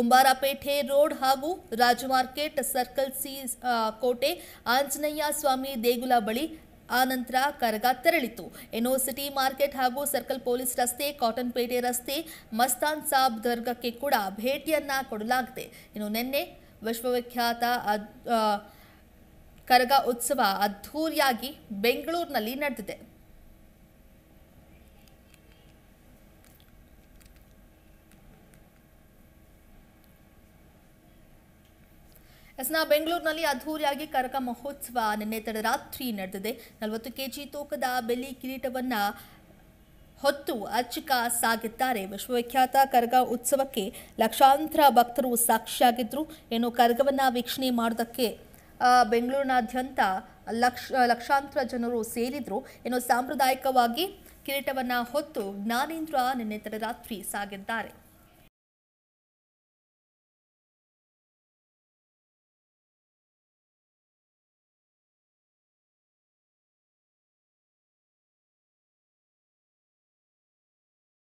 Kumbarapete road ಹಾಗೂ ರಾಜಮಾರ್ಕೆಟ್ market circle C ಕೋಟೆ ಆಂಜನೇಯ ಸ್ವಾಮಿ ದೇಗುಲ ಬಳಿ ಆನಂತರ ಕರಗ ತೆರಳಿತು ಏನು ಸಿಟಿ ಮಾರ್ಕೆಟ್ ಹಾಗೂ ಸರ್ಕಲ್ ಪೊಲೀಸ್ ರಸ್ತೆ ಕಾಟನ್ ಪೇಟೆ ರಸ್ತೆ ಮಸ್ತಾನ್ ಸಾಬ್ ದರ್ಗಕ್ಕೆ ಕೂಡ ಭೇಟಿಯನ್ನ ಕೊಡಲಾಗಿದೆ ಇನ್ನು ನಿನ್ನೆ ವಿಶ್ವವಿಖ್ಯಾತ ಕರಗ ಉತ್ಸವ ಅದ್ಧೂರಿಯಾಗಿ ಬೆಂಗಳೂರಿನಲ್ಲಿ ನಡೆದಿದೆ ಎಸ್ನ ಬೆಂಗಳೂರಿನಲ್ಲಿ ಅದ್ಧೂರಿಯಾಗಿ ಕರಕ ಮಹೋತ್ಸವ ನಿನ್ನೆ ತಡರಾತ್ರಿ ನಡೆದಿದೆ ನಲವತ್ತು ಕೆಜಿ ತೂಕದ ಬೆಲ್ಲಿ ಕಿರೀಟವನ್ನ ಹೊತ್ತು ಅರ್ಚಕ ಸಾಗಿದ್ದಾರೆ ವಿಶ್ವವಿಖ್ಯಾತ ಕರಗ ಉತ್ಸವಕ್ಕೆ ಲಕ್ಷಾಂತರ ಭಕ್ತರು ಸಾಕ್ಷಿಯಾಗಿದ್ದರು ಏನು ಕರ್ಗವನ್ನು ವೀಕ್ಷಣೆ ಮಾಡೋದಕ್ಕೆ ಬೆಂಗಳೂರಿನಾದ್ಯಂತ ಲಕ್ಷ ಲಕ್ಷಾಂತರ ಜನರು ಸೇರಿದ್ರು ಏನು ಸಾಂಪ್ರದಾಯಿಕವಾಗಿ ಕಿರೀಟವನ್ನು ಹೊತ್ತು ಜ್ಞಾನೇಂದ್ರ ನಿನ್ನೆ ತಡರಾತ್ರಿ ಸಾಗಿದ್ದಾರೆ